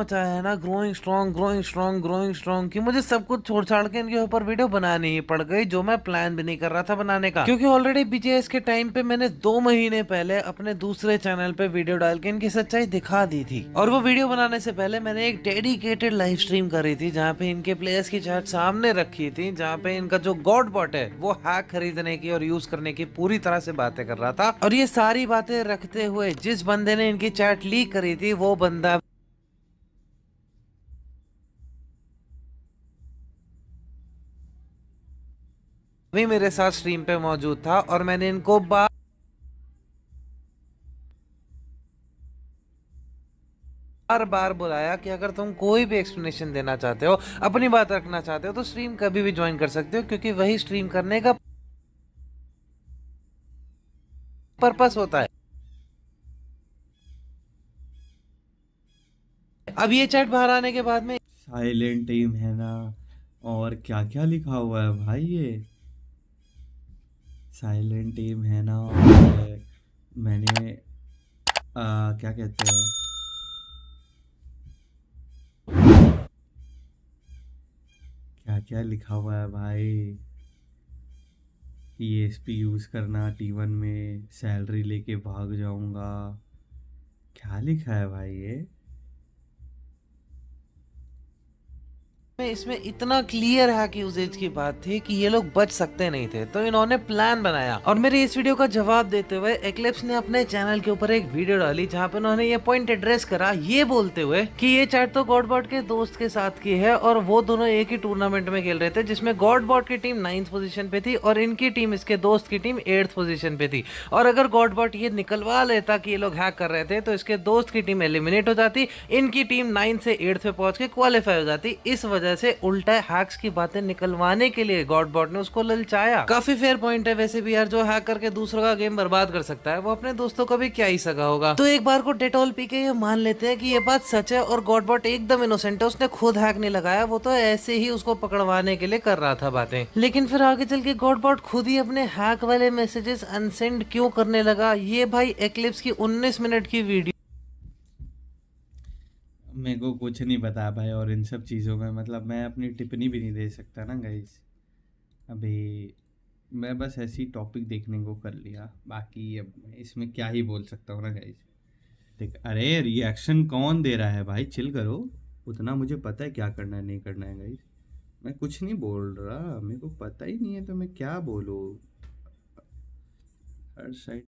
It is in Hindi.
मचा है ना growing strong growing strong growing strong कि मुझे सब कुछ छोड़ छाड़ के इनके ऊपर वीडियो बनानी ही पड़ गई जो मैं प्लान भी नहीं कर रहा था बनाने का क्योंकि ऑलरेडी बीजेएस के टाइम पे मैंने दो महीने पहले अपने दूसरे चैनल पे वीडियो डाल के इनकी सच्चाई दिखा दी थी और वो वीडियो बनाने से पहले मैंने एक डेडिकेटेड लाइव स्ट्रीम करी थी जहाँ पे इनके प्लेयर्स की चैट सामने रखी थी जहाँ पे इनका जो गॉड बॉट है वो हैक खरीदने की और यूज करने की पूरी तरह से बातें कर रहा था और ये सारी बातें रखते हुए जिस बंदे ने इनकी चैट लीक करी थी वो बंदा भी मेरे साथ स्ट्रीम पे मौजूद था और मैंने इनको बा बार बार बुलाया कि अगर तुम कोई भी एक्सप्लेनेशन देना चाहते हो अपनी बात रखना चाहते हो तो स्ट्रीम कभी भी ज्वाइन कर सकते हो क्योंकि वही स्ट्रीम करने का पर्पस होता है अब ये चैट बाहर आने के बाद में साइलेंट टीम है ना और क्या क्या लिखा हुआ है भाई ये साइलेंट टीम है ना और मैंने आ, क्या कहते हैं क्या क्या लिखा हुआ है भाई ई एस पी यूज़ करना टी वन में सैलरी लेके भाग जाऊंगा क्या लिखा है भाई ये इसमें इतना क्लियर है कि उस एज की बात थी कि ये लोग बच सकते नहीं थे तो इन्होंने प्लान बनाया और मेरे इस वीडियो का जवाब देते हुए एक्लिप्स ने अपने चैनल के ऊपर एक वीडियो डाली जहाँ पे उन्होंने ये पॉइंट एड्रेस करा ये बोलते हुए कि ये चैट तो गॉडबॉट के दोस्त के साथ की है और वो दोनों एक ही टूर्नामेंट में खेल रहे थे जिसमें गॉडबॉट की टीम नाइन्थ पोजिशन पे थी और इनकी टीम इसके दोस्त की टीम एट्थ पोजिशन पे थी और अगर गॉडबॉट ये निकलवा लेता कि ये लोग हैक कर रहे थे तो इसके दोस्त की टीम एलिमिनेट हो जाती इनकी टीम नाइन्थ से एट्थ पे पहुंच के क्वालिफाई हो जाती इस वजह वजह से उल्टा हैक्स की बातें निकलवाने के लिए गॉड गॉडबॉट ने उसको ललचाया काफी फेयर पॉइंट है वैसे भी यार जो हैक करके दूसरों का गेम बर्बाद कर सकता है वो अपने दोस्तों को भी क्या ही सका होगा तो एक बार को डेटोल पी के ये मान लेते हैं कि ये बात सच है और गॉड गॉडबॉट एकदम इनोसेंट है उसने खुद हैक नहीं लगाया वो तो ऐसे ही उसको पकड़वाने के लिए कर रहा था बातें लेकिन फिर आगे चल के गॉड गॉडबॉट खुद ही अपने हैक वाले मैसेजेस अनसेंड क्यों करने लगा ये भाई एक्लिप्स की उन्नीस मिनट की वीडियो मेरे को कुछ नहीं बता पाए और इन सब चीज़ों में मतलब मैं अपनी टिप्पणी भी नहीं दे सकता ना गाइस अभी मैं बस ऐसी टॉपिक देखने को कर लिया बाकी अब इसमें क्या ही बोल सकता हूँ ना गाइस देख अरे रिएक्शन कौन दे रहा है भाई चिल करो उतना मुझे पता है क्या करना है नहीं करना है गाइस मैं कुछ नहीं बोल रहा मेरे को पता ही नहीं है तो मैं क्या बोलूँ हर साइड